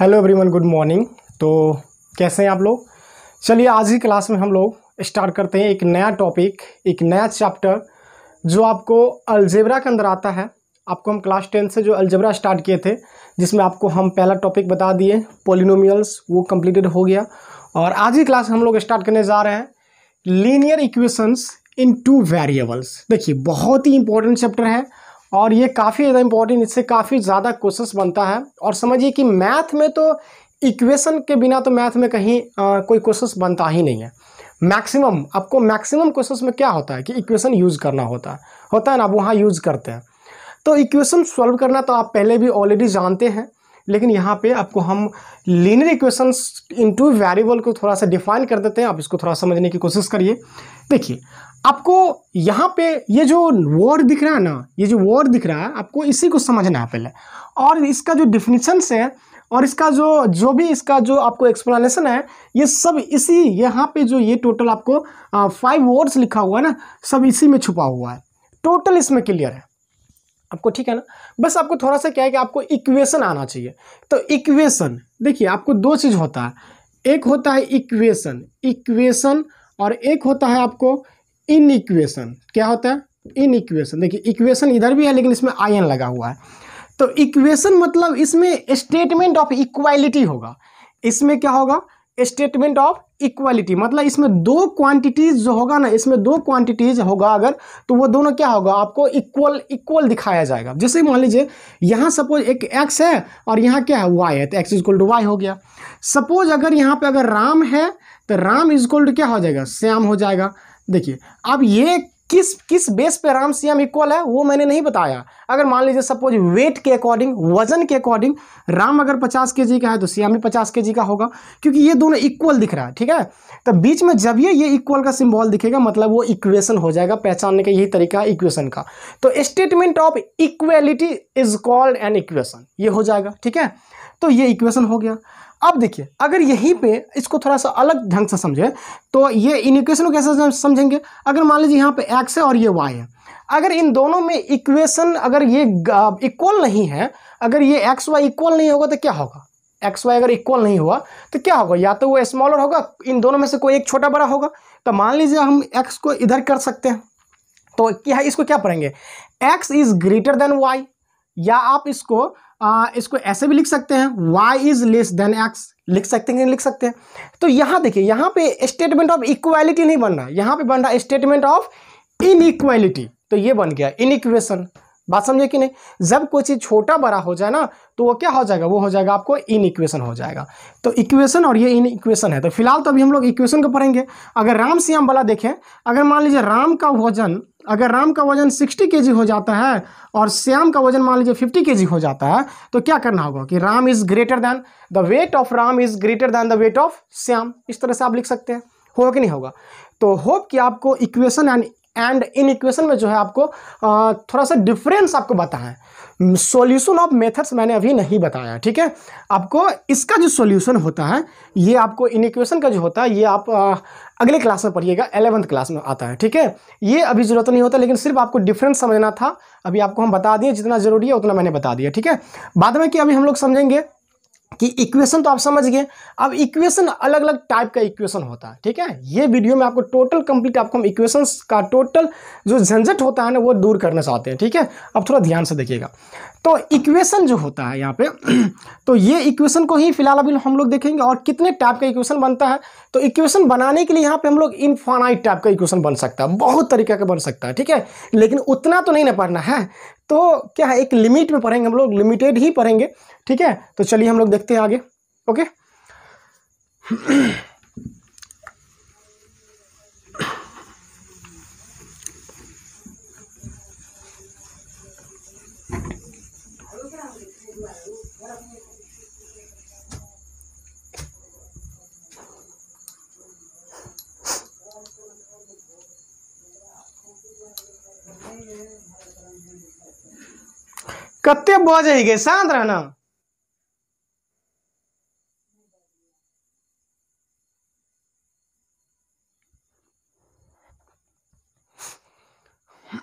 hello everyone good morning तो कैसे हैं आप लोग चलिए आज की क्लास में हम लोग स्टार्ट करते हैं एक नया टॉपिक एक नया चैप्टर जो आपको अलजेबरा के अंदर आता है आपको हम क्लास टेन से जो अलजेबरा स्टार्ट किए थे जिसमें आपको हम पहला टॉपिक बता दिए पोलिनोमियल्स वो कम्प्लीटेड हो गया और आज की क्लास हम लोग स्टार्ट करने जा रहे हैं linear equations in two variables देखिए बहुत ही इंपॉर्टेंट चैप्टर है और ये काफ़ी ज़्यादा इम्पोर्टेंट इससे काफ़ी ज़्यादा क्वेश्चन बनता है और समझिए कि मैथ में तो इक्वेशन के बिना तो मैथ में कहीं आ, कोई क्वेश्चन बनता ही नहीं है मैक्सिमम आपको मैक्सिमम क्वेश्चन में क्या होता है कि इक्वेशन यूज़ करना होता है होता है ना आप वहाँ यूज़ करते हैं तो इक्वेशन सॉल्व करना तो आप पहले भी ऑलरेडी जानते हैं लेकिन यहाँ पे आपको हम लीनियर इक्वेशंस इनटू वेरिएबल को थोड़ा सा डिफाइन कर देते हैं आप इसको थोड़ा समझने की कोशिश करिए देखिए आपको यहाँ पे ये जो वर्ड दिख रहा है ना ये जो वर्ड दिख रहा है आपको इसी को समझना है पहले और इसका जो डिफिनीशंस है और इसका जो जो भी इसका जो आपको एक्सप्लेनेशन है ये सब इसी यहाँ पे जो ये टोटल आपको फाइव वर्ड्स लिखा हुआ है ना सब इसी में छुपा हुआ है टोटल इसमें क्लियर है आपको ठीक है ना बस आपको थोड़ा सा क्या है कि आपको इक्वेशन आना चाहिए तो इक्वेशन देखिए आपको दो चीज़ होता है एक होता है इक्वेशन इक्वेशन और एक होता है आपको इन इक्वेशन क्या होता है इन इक्वेशन देखिए इक्वेशन इधर भी है लेकिन इसमें आयन लगा हुआ है तो इक्वेशन मतलब इसमें स्टेटमेंट ऑफ इक्वालिटी होगा इसमें क्या होगा स्टेटमेंट ऑफ इक्वालिटी मतलब इसमें दो क्वांटिटीज जो होगा ना इसमें दो क्वांटिटीज होगा अगर तो वो दोनों क्या होगा आपको इक्वल इक्वल दिखाया जाएगा जैसे मान लीजिए यहाँ सपोज एक एक्स है और यहाँ क्या है वाई है तो एक्स इजक्ल टू वाई हो गया सपोज अगर यहाँ पे अगर राम है तो राम इजक्ल टू क्या हो जाएगा श्याम हो जाएगा देखिए अब ये किस किस बेस पे राम श्याम इक्वल है वो मैंने नहीं बताया अगर मान लीजिए सपोज वेट के अकॉर्डिंग वजन के अकॉर्डिंग राम अगर 50 के जी का है तो श्याम भी 50 के जी का होगा क्योंकि ये दोनों इक्वल दिख रहा है ठीक है तो बीच में जब ये ये इक्वल का सिंबल दिखेगा मतलब वो इक्वेशन हो जाएगा पहचानने का यही तरीका है इक्वेशन का तो statement of equality is called an equation ये हो जाएगा ठीक है तो ये इक्वेशन हो गया अब देखिए अगर यहीं पे इसको थोड़ा सा अलग ढंग से समझे तो ये इन इक्वेशन को कैसे समझेंगे अगर मान लीजिए यहाँ पे एक्स है और ये वाई है अगर इन दोनों में इक्वेशन अगर ये इक्वल नहीं है अगर ये एक्स वाई इक्वल नहीं होगा तो क्या होगा एक्स वाई अगर इक्वल नहीं हुआ तो क्या होगा या तो वो स्मॉलर होगा इन दोनों में से कोई एक छोटा बड़ा होगा तो मान लीजिए हम एक्स को इधर कर सकते हैं तो क्या इसको क्या पढ़ेंगे x is greater than y या आप इसको आ, इसको ऐसे भी लिख सकते हैं y is less than x लिख सकते हैं लिख सकते हैं तो यहाँ देखिए यहाँ पे स्टेटमेंट ऑफ इक्वालिटी नहीं बन रहा यहाँ पे बन रहा स्टेटमेंट ऑफ इन तो ये बन गया इक्वेशन बात समझे कि नहीं जब कोई चीज़ छोटा बड़ा हो जाए ना तो वो क्या हो जाएगा वो हो जाएगा आपको इन इक्वेशन हो जाएगा तो इक्वेशन और ये इन इक्वेशन है तो फिलहाल तो अभी हम लोग इक्वेशन को पढ़ेंगे अगर राम श्याम वाला देखें अगर मान लीजिए राम का वजन अगर राम का वजन 60 के हो जाता है और श्याम का वजन मान लीजिए 50 के हो जाता है तो क्या करना होगा कि Ram is greater than the weight of Ram is greater than the weight of Shyam इस तरह से आप लिख सकते हैं होगा कि नहीं होगा तो होप कि आपको equation and and inequation में जो है आपको थोड़ा सा डिफरेंस आपको बताएं सॉल्यूशन ऑफ मेथड्स मैंने अभी नहीं बताया ठीक है आपको इसका जो सॉल्यूशन होता है ये आपको इन इक्वेशन का जो होता है ये आप अगले क्लास में पढ़िएगा एलेवंथ क्लास में आता है ठीक है ये अभी ज़रूरत नहीं होता लेकिन सिर्फ आपको डिफरेंस समझना था अभी आपको हम बता दिए जितना ज़रूरी है उतना मैंने बता दिया ठीक है बाद में कि अभी हम लोग समझेंगे कि इक्वेशन तो आप समझ गए अब इक्वेशन अलग अलग टाइप का इक्वेशन होता है ठीक है ये वीडियो में आपको टोटल कंप्लीट आपको हम इक्वेशंस का टोटल जो झंझट होता है ना वो दूर करना चाहते हैं ठीक है अब थोड़ा ध्यान से देखिएगा तो इक्वेशन जो होता है यहाँ पे तो ये इक्वेशन को ही फिलहाल अभी हम लोग देखेंगे और कितने टाइप का इक्वेशन बनता है तो इक्वेशन बनाने के लिए यहाँ पे हम लोग इनफाइनाइट टाइप का इक्वेशन बन सकता है बहुत तरीके का बन सकता है ठीक है लेकिन उतना तो नहीं ना पढ़ना है तो क्या है एक लिमिट में पढ़ेंगे हम लोग लिमिटेड ही पढ़ेंगे ठीक है तो चलिए हम लोग देखते हैं आगे ओके कत्ते बजे गए शांत रहना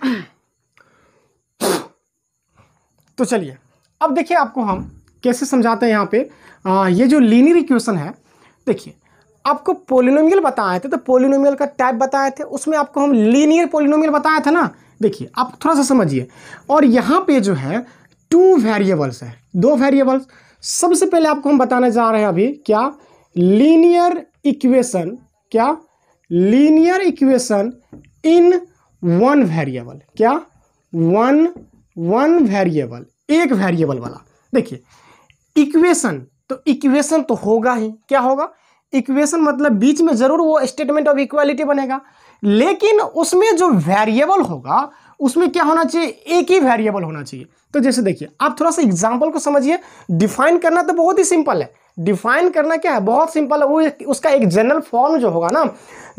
तो चलिए अब देखिए आपको हम कैसे समझाते हैं यहाँ पे आ, ये जो लीनियर इक्वेशन है देखिए आपको पोलिनोमियल बताए थे तो पोलिनोमियल का टाइप बताए थे उसमें आपको हम लीनियर पोलिनोमियल बताया था ना देखिए आप थोड़ा सा समझिए और यहाँ पे जो है टू वेरिएबल्स है दो वेरिएबल्स सबसे पहले आपको हम बताने जा रहे हैं अभी क्या लीनियर इक्वेशन क्या linear equation in one variable क्या वन वन वेरिएबल एक वेरिएबल वाला देखिए इक्वेशन तो इक्वेशन तो होगा ही क्या होगा इक्वेशन मतलब बीच में जरूर वो स्टेटमेंट ऑफ इक्वालिटी बनेगा लेकिन उसमें जो वेरिएबल होगा उसमें क्या होना चाहिए एक ही वेरिएबल होना चाहिए तो जैसे देखिए आप थोड़ा सा एग्जाम्पल को समझिए डिफाइन करना तो बहुत ही सिंपल है डिफाइन करना क्या है बहुत सिंपल है वो उसका एक जनरल फॉर्म जो होगा ना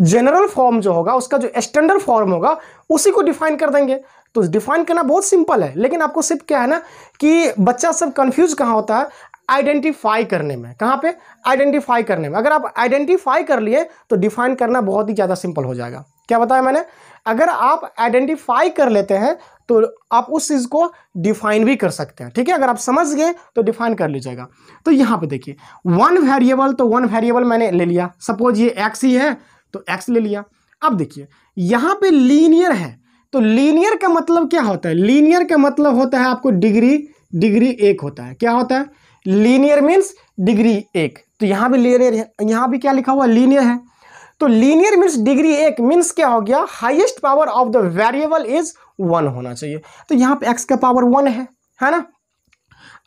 जनरल फॉर्म जो होगा उसका जो स्टैंडर्ड फॉर्म होगा उसी को डिफाइन कर देंगे तो डिफाइन करना बहुत सिंपल है लेकिन आपको सिर्फ क्या है ना कि बच्चा सब कंफ्यूज कहाँ होता है आइडेंटिफाई करने में कहाँ पे आइडेंटिफाई करने में अगर आप आइडेंटिफाई कर लिए तो डिफाइन करना बहुत ही ज़्यादा सिंपल हो जाएगा क्या बताया मैंने अगर आप आइडेंटिफाई कर लेते हैं तो आप उस चीज़ को डिफाइन भी कर सकते हैं ठीक है अगर आप समझ गए तो डिफाइन कर लीजिएगा तो यहां पे देखिए वन वेरिएबल तो वन वेरिएबल मैंने ले लिया सपोज ये एक्स ही है तो एक्स ले लिया अब देखिए यहां पे लीनियर है तो लीनियर का मतलब क्या होता है लीनियर का मतलब होता है आपको डिग्री डिग्री एक होता है क्या होता है लीनियर मीन्स डिग्री एक तो यहां भी लीनियर है यहां भी क्या लिखा हुआ लीनियर है तो लीनियर मीन्स डिग्री एक मीन्स क्या हो गया highest power of the variable is one होना चाहिए तो यहाँ पे एक्स का पावर वन है है ना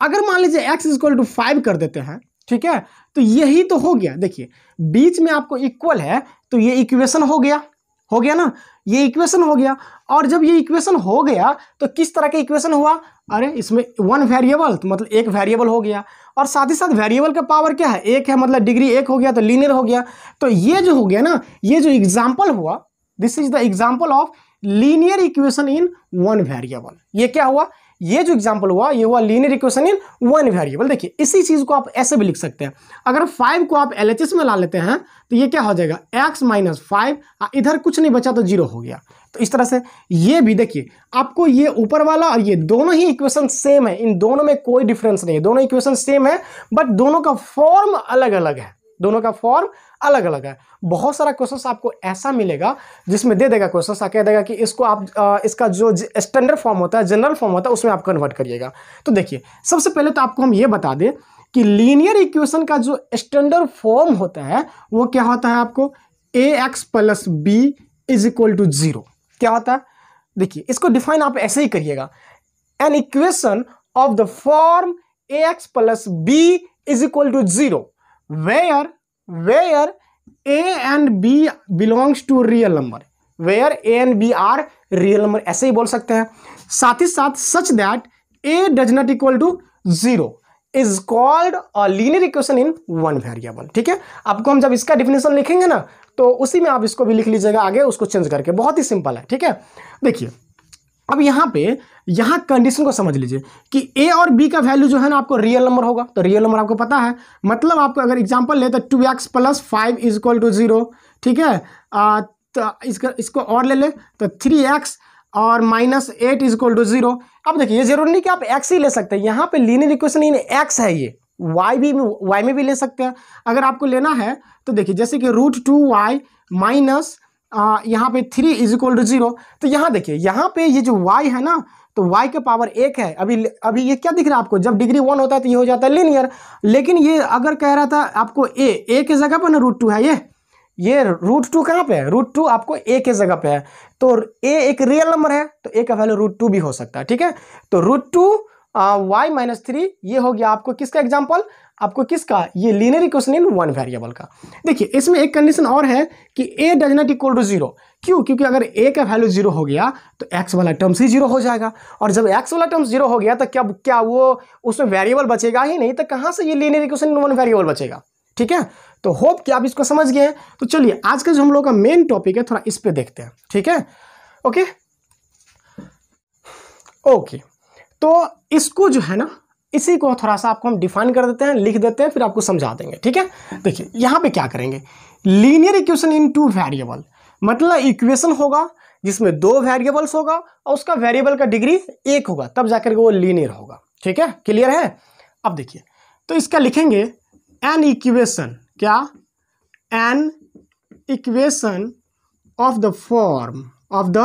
अगर मान लीजिए एक्स इक्वल टू फाइव कर देते हैं ठीक है तो यही तो हो गया देखिए बीच में आपको इक्वल है तो ये इक्वेशन हो गया हो गया ना ये इक्वेशन हो गया और जब ये इक्वेशन हो गया तो किस तरह का इक्वेशन हुआ अरे इसमें वन वेरिएबल तो मतलब एक वेरिएबल हो गया और साथ ही साथ वेरिएबल का पावर क्या है एक है मतलब डिग्री एक हो गया तो लीनियर हो गया तो ये जो हो गया ना ये जो एग्जाम्पल हुआ this is the example of linear equation in one variable ये क्या हुआ ये जो एग्जाम्पल हुआ ये हुआ linear equation in one variable देखिए इसी चीज को आप ऐसे भी लिख सकते हैं अगर फाइव को आप एल में ला लेते हैं तो ये क्या हो जाएगा एक्स माइनस फाइव इधर कुछ नहीं बचा तो जीरो हो गया तो इस तरह से ये भी देखिए आपको ये ऊपर वाला और ये दोनों ही इक्वेशन सेम है इन दोनों में कोई डिफरेंस नहीं है दोनों इक्वेशन सेम है बट दोनों का फॉर्म अलग अलग है दोनों का फॉर्म अलग अलग है बहुत सारा क्वेश्चन आपको ऐसा मिलेगा जिसमें दे देगा क्वेश्चन हाँ, कह देगा कि इसको आप आ, इसका जो स्टैंडर्ड फॉर्म होता है जनरल फॉर्म होता है उसमें आप कन्वर्ट करिएगा तो देखिए सबसे पहले तो आपको हम ये बता दें कि लीनियर इक्वेशन का जो स्टैंडर्ड फॉर्म होता है वो क्या होता है आपको a x plus b is equal to zero क्या होता है देखिए इसको डिफाइन आप ऐसे ही करिएगा an equation of the form a x plus b is equal to zero where where a and b belongs to real number where a and b are real number ऐसे ही बोल सकते हैं साथ ही साथ such that a does not equal to zero is called a linear equation in one variable ठीक है आपको हम जब इसका डिफिनेशन लिखेंगे ना तो उसी में आप इसको भी लिख लीजिएगा आगे उसको चेंज करके बहुत ही सिंपल है ठीक है देखिए अब यहाँ पे यहाँ कंडीशन को समझ लीजिए कि ए और बी का वैल्यू जो है ना आपको रियल नंबर होगा तो रियल नंबर आपको पता है मतलब आपको अगर एग्जांपल ले तो two x plus five is equal to zero ठीक है आ, तो इसका इसको और ले ले तो थ्री एक्स और minus eight is equal to zero अब देखिए ये जरूरी नहीं कि आप एक्स ही ले सकते हैं यहाँ पर लीनियर इक्वेशन इन एक्स है ये वाई भी वाई में भी ले सकते हैं अगर आपको लेना है तो देखिए जैसे कि root two y minus uh, यहाँ पे three is equal to zero तो यहाँ देखिए यहाँ पे ये जो वाई है ना तो वाई के पावर एक है अभी अभी ये क्या दिख रहा है आपको जब डिग्री वन होता है तो ये हो जाता है लीनियर लेकिन ये अगर कह रहा था आपको ए ए के जगह पर ना रूट टू है ये ये रूट टू कहाँ पे है रूट टू आपको ए के जगह पे है तो ए एक रियल नंबर है तो ए का वैल्यू रूट टू भी हो सकता है ठीक है तो root two y minus three ये हो गया आपको किसका एग्जाम्पल आपको किसका ये linear equation in one variable का देखिए इसमें एक कंडीशन और है कि a does not equal to zero क्यों क्योंकि अगर ए का वैल्यू जीरो हो गया तो एक्स वाला टर्म्स ही जीरो हो जाएगा और जब एक्स वाला टर्म्स जीरो हो गया तो क्या क्या वो उसमें वेरिएबल बचेगा ही नहीं तो कहाँ से ये linear equation in one variable बचेगा ठीक है तो होप कि आप इसको समझ गए हैं तो चलिए आज का जो हम लोग का मेन टॉपिक है थोड़ा इस पर देखते हैं ठीक है ओके ओके तो इसको जो है ना इसी को थोड़ा सा आपको हम डिफाइन कर देते हैं लिख देते हैं फिर आपको समझा देंगे ठीक है देखिए यहाँ पे क्या करेंगे linear equation in two variable मतलब इक्वेशन होगा जिसमें दो वेरिएबल्स होगा और उसका वेरिएबल का डिग्री एक होगा तब जाकर के वो लीनियर होगा ठीक है क्लियर है अब देखिए तो इसका लिखेंगे एन इक्वेशन क्या an equation of the form of the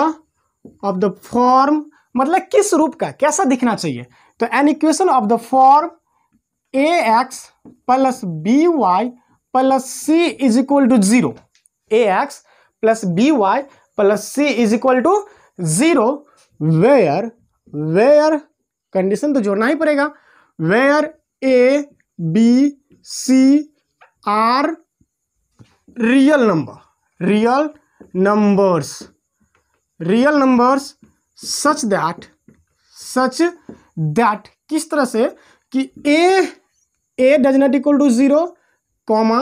of the form मतलब किस रूप का कैसा दिखना चाहिए तो an equation of the form a x plus b y plus c is equal to zero a x plus b y plus c is equal to zero where where condition तो जोड़ना ही पड़ेगा where a b c are real number real numbers real numbers such that such that किस तरह से कि a a does not equal to zero comma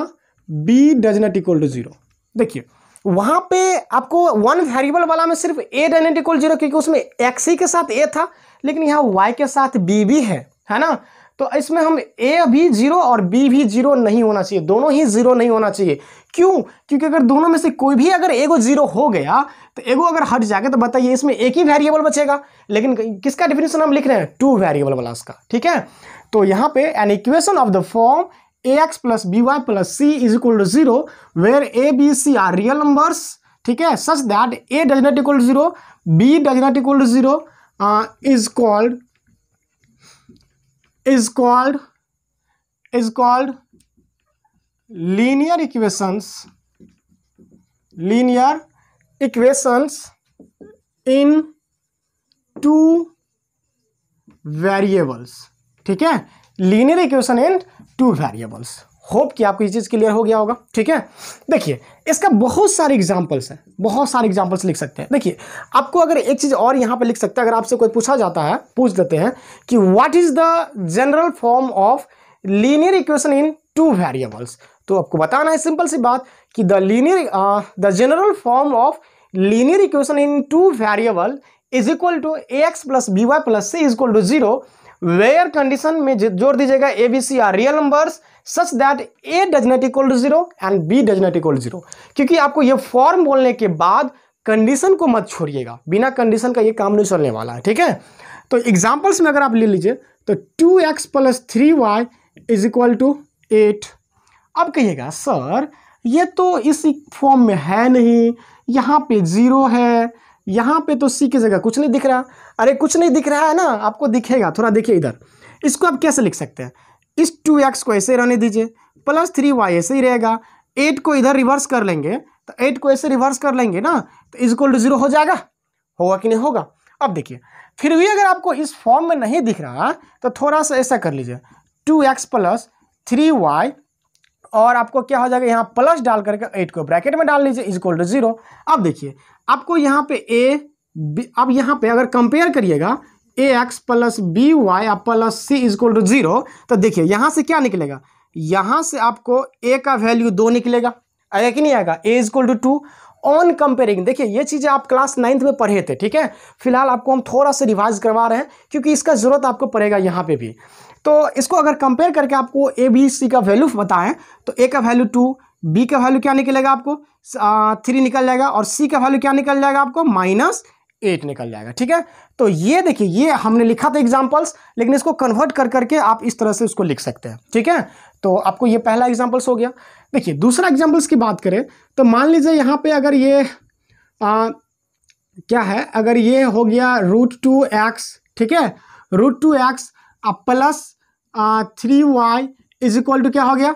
b does not equal to zero देखिए वहां पे आपको वन वेरिएबल वाला में सिर्फ a does not equal zero क्योंकि उसमें एक्स ही e के साथ ए था लेकिन यहाँ वाई के साथ बी भी है है ना तो इसमें हम ए भी जीरो और बी भी जीरो नहीं होना चाहिए दोनों ही जीरो नहीं होना चाहिए क्यों क्योंकि अगर दोनों में से कोई भी अगर एगो जीरो हो गया तो एगो अगर हट जाएगा तो बताइए इसमें एक ही वेरिएबल बचेगा लेकिन किसका डिफिनेशन हम लिख रहे हैं टू वेरिएबल वाला उसका ठीक है तो यहाँ पे an equation of the form a x plus b y plus c is equal to zero where a b c are real numbers ठीक है such that a does not equal to zero b does not equal to zero is called is called is called linear equations linear equations in two variables ठीक है linear equation in two variables hope कि आपको ये चीज़ clear हो गया होगा ठीक है देखिए इसका बहुत सारे एग्जाम्पल्स हैं बहुत सारे एग्जाम्पल्स लिख सकते हैं देखिए आपको अगर एक चीज़ और यहाँ पर लिख सकते हैं अगर आपसे कोई पूछा जाता है पूछ देते हैं कि what is the general form of linear equation in two variables तो आपको बताना है सिंपल सी बात कि the linear the general form of linear equation in two variable is equal to a x plus b y plus c is equal to zero where condition में जोर दीजिएगा a b c are real numbers such that a does not equal to zero and b does not equal to zero क्योंकि आपको ये form बोलने के बाद condition को मत छोड़िएगा बिना कंडीशन का ये काम नहीं चलने वाला है ठीक है तो एग्जाम्पल्स में अगर आप ले लीजिए तो two x plus three y is equal to eight अब कहिएगा सर ये तो इस फॉर्म में है नहीं यहाँ पे ज़ीरो है यहाँ पे तो सी की जगह कुछ नहीं दिख रहा अरे कुछ नहीं दिख रहा है ना आपको दिखेगा थोड़ा देखिए इधर इसको आप कैसे लिख सकते हैं इस टू एक्स को ऐसे रहने दीजिए प्लस थ्री वाई ऐसे ही रहेगा एट को इधर रिवर्स कर लेंगे तो एट को ऐसे रिवर्स कर लेंगे ना तो इज इक्वल टू जीरो हो जाएगा होगा कि नहीं होगा अब देखिए फिर भी अगर आपको इस फॉर्म में नहीं दिख रहा तो थोड़ा सा ऐसा कर लीजिए two x plus three y और आपको क्या हो जाएगा यहाँ प्लस डाल करके एट को ब्रैकेट में डाल लीजिए इज इक्वल टू जीरो अब देखिए आपको यहाँ पे ए अब यहाँ पे अगर कंपेयर करिएगा a x plus b y plus c equal to zero तो देखिए यहाँ से क्या निकलेगा यहाँ से आपको ए का वैल्यू दो निकलेगा आएगा कि नहीं आएगा a equal to two on comparing देखिए ये चीज़ें आप क्लास नाइन्थ में पढ़े थे ठीक है फिलहाल आपको हम थोड़ा सा रिवाइज करवा रहे हैं क्योंकि इसका ज़रूरत आपको पड़ेगा यहाँ पर भी तो इसको अगर कंपेयर करके आपको ए बी सी का वैल्यू बताएं तो ए का वैल्यू टू बी का वैल्यू क्या निकलेगा आपको थ्री निकल जाएगा और सी का वैल्यू क्या निकल जाएगा आपको माइनस एट निकल जाएगा ठीक है तो ये देखिए ये हमने लिखा था एग्जाम्पल्स लेकिन इसको कन्वर्ट कर करके आप इस तरह से उसको लिख सकते हैं ठीक है तो आपको ये पहला एग्जाम्पल्स हो गया देखिए दूसरा एग्जाम्पल्स की बात करें तो मान लीजिए यहाँ पे अगर ये आ, क्या है अगर ये हो गया रूट टू एक्स ठीक है root two x plus three y is equal to क्या हो गया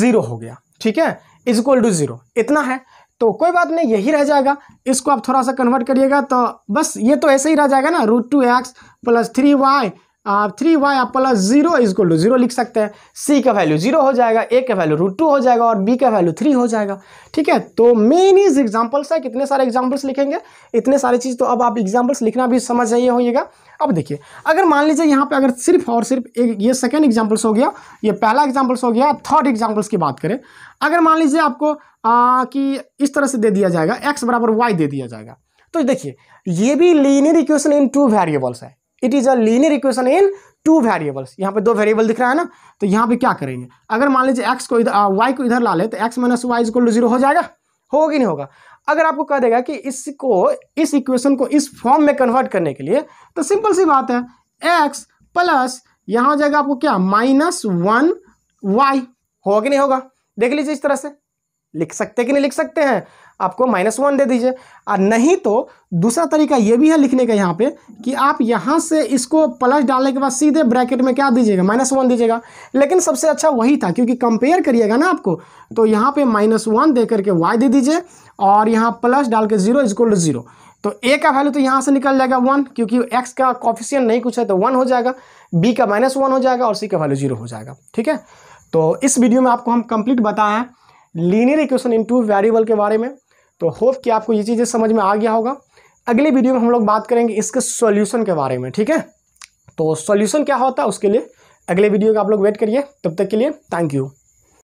ज़ीरो हो गया ठीक है इज इक्वल टू ज़ीरो इतना है तो कोई बात नहीं यही रह जाएगा इसको आप थोड़ा सा कन्वर्ट करिएगा तो बस ये तो ऐसे ही रह जाएगा ना root two x plus three y three y आप plus zero equal to zero लिख सकते हैं सी का वैल्यू जीरो हो जाएगा ए का वैल्यू रूट टू हो जाएगा और बी का वैल्यू थ्री हो जाएगा ठीक है तो मेन इज एग्जाम्पल्स है कितने सारे एग्जाम्पल्स लिखेंगे इतने सारी चीज़ तो अब आप एग्जाम्पल्स लिखना भी समझ जाइए होइएगा अब देखिए अगर मान लीजिए यहाँ पे अगर सिर्फ और सिर्फ एक ये सेकेंड एग्जाम्पल्स हो गया ये पहला एग्जाम्पल्स हो गया थर्ड एग्जाम्पल्स की बात करें अगर मान लीजिए आपको कि इस तरह से दे दिया जाएगा एक्स बराबर वाई दे दिया जाएगा तो देखिए ये भी linear equation in two variables है it is a linear equation in two variables यहाँ पे दो वेरिएबल दिख रहा है ना तो यहाँ पे क्या करेंगे अगर मान लीजिए एक्स को इधर वाई को इधर ला ले तो x minus y equal to zero हो जाएगा होगा कि नहीं होगा अगर आपको कह देगा कि इसको इस इक्वेशन को इस फॉर्म में कन्वर्ट करने के लिए तो सिंपल सी बात है एक्स प्लस यहाँ जाएगा आपको क्या माइनस वन वाई होगा कि नहीं होगा देख लीजिए इस तरह से लिख सकते कि नहीं लिख सकते हैं आपको माइनस वन दे दीजिए और नहीं तो दूसरा तरीका ये भी है लिखने का यहाँ पे कि आप यहाँ से इसको प्लस डालने के बाद सीधे ब्रैकेट में क्या दीजिएगा माइनस वन दीजिएगा लेकिन सबसे अच्छा वही था क्योंकि कंपेयर करिएगा ना आपको तो यहाँ पे माइनस वन दे करके वाई दे दीजिए और यहाँ प्लस डाल के जीरो इजकोल टू जीरो तो ए का वैल्यू तो यहाँ से निकल जाएगा वन क्योंकि एक्स का कॉफिशियन नहीं कुछ है तो वन हो जाएगा बी का माइनस वन हो जाएगा और सी का वैल्यू जीरो हो जाएगा ठीक है तो इस वीडियो में आपको हम कंप्लीट बताएं linear equation in two variable के बारे में तो होप कि आपको ये चीज़ें समझ में आ गया होगा अगले वीडियो में हम लोग बात करेंगे इसके सॉल्यूशन के बारे में ठीक है तो सॉल्यूशन क्या होता है उसके लिए अगले वीडियो का आप लोग वेट करिए तब तक के लिए थैंक यू